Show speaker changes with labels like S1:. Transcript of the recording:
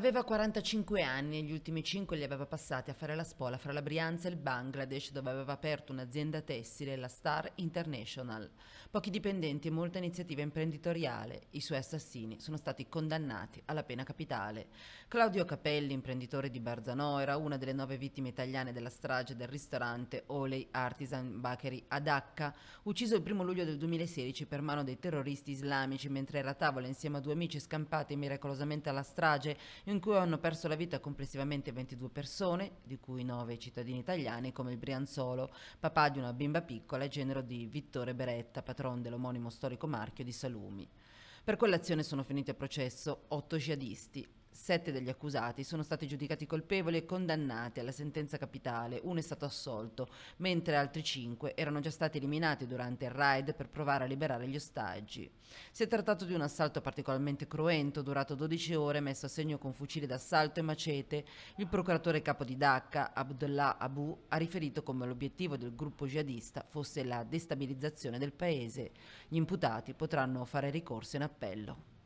S1: Aveva 45 anni e gli ultimi 5 li aveva passati a fare la spola fra la Brianza e il Bangladesh dove aveva aperto un'azienda tessile, la Star International. Pochi dipendenti e molta iniziativa imprenditoriale. I suoi assassini sono stati condannati alla pena capitale. Claudio Capelli, imprenditore di Barzano, era una delle nove vittime italiane della strage del ristorante Oley Artisan Bakery a Dhaka, ucciso il 1 luglio del 2016 per mano dei terroristi islamici mentre era a tavola insieme a due amici scampati miracolosamente alla strage in cui hanno perso la vita complessivamente 22 persone, di cui 9 cittadini italiani come il Brianzolo, papà di una bimba piccola e genero di Vittore Beretta, patron dell'omonimo storico marchio di Salumi. Per quell'azione sono finiti a processo otto jihadisti, Sette degli accusati sono stati giudicati colpevoli e condannati alla sentenza capitale, uno è stato assolto, mentre altri cinque erano già stati eliminati durante il raid per provare a liberare gli ostaggi. Si è trattato di un assalto particolarmente cruento, durato 12 ore, messo a segno con fucili d'assalto e macete. Il procuratore capo di Dhaka, Abdullah Abu, ha riferito come l'obiettivo del gruppo jihadista fosse la destabilizzazione del paese. Gli imputati potranno fare ricorso in appello.